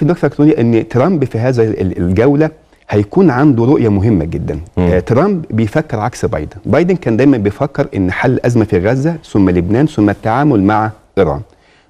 في دكتور تقولي ان ترامب في هذا الجوله هيكون عنده رؤية مهمة جدا مم. آه، ترامب بيفكر عكس بايدن بايدن كان دايما بيفكر ان حل الأزمة في غزة ثم لبنان ثم التعامل مع إيران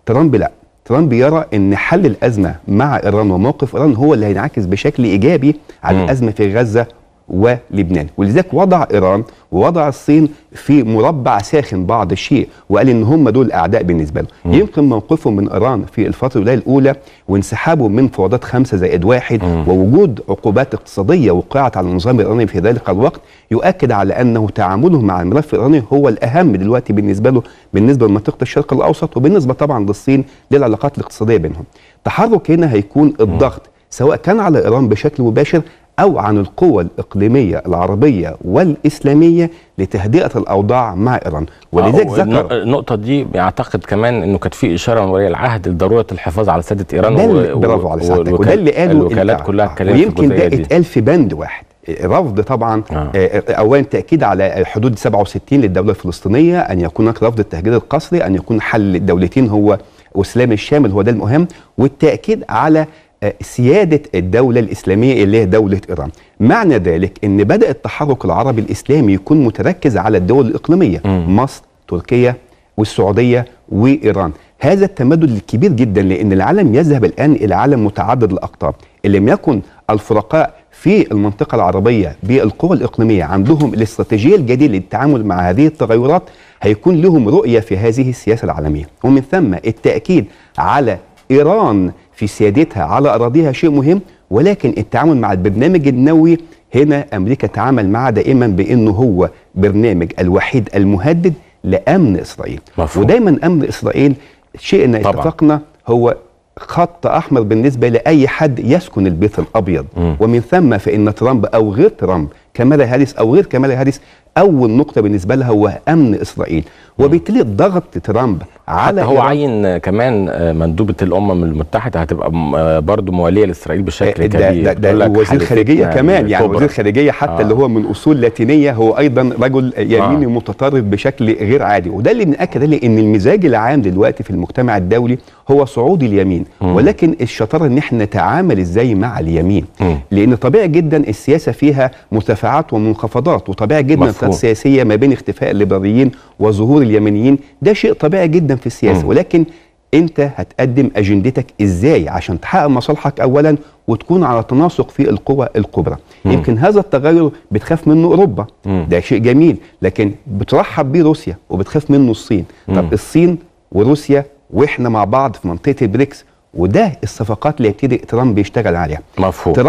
ترامب لا ترامب يرى ان حل الأزمة مع إيران وموقف إيران هو اللي هينعكس بشكل إيجابي على الأزمة في غزة ولبنان ولذلك وضع إيران ووضع الصين في مربع ساخن بعض الشيء وقال ان هم دول اعداء بالنسبه له يمكن موقفهم من ايران في الفتره القليله الاولى وانسحابهم من فوضات خمسة زائد واحد مم. ووجود عقوبات اقتصادية وقعت على النظام الإيراني في ذلك الوقت يؤكد على أنه تعامله مع الملف الإيراني هو الأهم دلوقتي بالنسبة له بالنسبة لمنطقة الشرق الأوسط وبالنسبة طبعا للصين للعلاقات الاقتصادية بينهم تحرك هنا هيكون الضغط سواء كان على إيران بشكل مباشر أو عن القوى الإقليمية العربية والإسلامية لتهدئة الأوضاع مع إيران ولذلك آه، ذكر النقطة دي أعتقد كمان أنه كانت في إشارة من ولي العهد لضرورة الحفاظ على سادة إيران و... برافو على سيادتك وده اللي قاله الوكالات كلها آه، اتكلمت ويمكن ده اتقال في بند واحد رفض طبعا آه. آه، اولا تاكيد على حدود 67 للدوله الفلسطينيه ان يكون هناك رفض التهجير القسري ان يكون حل الدولتين هو وسلام الشامل هو ده المهم والتاكيد على سيادة الدولة الإسلامية اللي هي دولة إيران معنى ذلك أن بدأ التحرك العربي الإسلامي يكون متركز على الدول الإقليمية م. مصر تركيا والسعودية وإيران هذا التمدد الكبير جدا لأن العالم يذهب الآن إلى عالم متعدد الأقطاب إن لم يكن الفرقاء في المنطقة العربية بالقوى الإقليمية عندهم الاستراتيجية الجديدة للتعامل مع هذه التغيرات هيكون لهم رؤية في هذه السياسة العالمية ومن ثم التأكيد على إيران في سيادتها على أراضيها شيء مهم ولكن التعامل مع البرنامج النووي هنا أمريكا تعامل معه دائما بأنه هو برنامج الوحيد المهدد لأمن إسرائيل مفهوم. ودايما أمن إسرائيل أن اتفقنا هو خط احمر بالنسبه لاي حد يسكن البيت الابيض م. ومن ثم فان ترامب او غير ترامب كمال هاريس او غير كمال هاريس اول نقطه بالنسبه لها هو امن اسرائيل وبالتالي ضغط ترامب على هو عين كمان مندوبه الامم المتحده هتبقى آه، برضه مواليه لاسرائيل بشكل آه، كبير ده, ده, ده وزير الخارجيه يعني كمان يعني وزير الخارجيه حتى آه. اللي هو من اصول لاتينيه هو ايضا رجل يميني آه. متطرف بشكل غير عادي وده اللي بناكد عليه ان المزاج العام دلوقتي في المجتمع الدولي هو صعود اليمين مم. ولكن الشطاره ان احنا نتعامل ازاي مع اليمين مم. لان طبيعي جدا السياسه فيها مرتفعات ومنخفضات وطبيعي جدا مفهوم. السياسيه ما بين اختفاء الليبراليين وظهور اليمينيين ده شيء طبيعي جدا في السياسه مم. ولكن انت هتقدم اجندتك ازاي عشان تحقق مصالحك اولا وتكون على تناسق في القوى الكبرى مم. يمكن هذا التغير بتخاف منه اوروبا مم. ده شيء جميل لكن بترحب بيه روسيا وبتخاف منه الصين مم. طب الصين وروسيا واحنا مع بعض في منطقه البريكس وده الصفقات اللي يبتدي ترامب يشتغل عليها مفهوم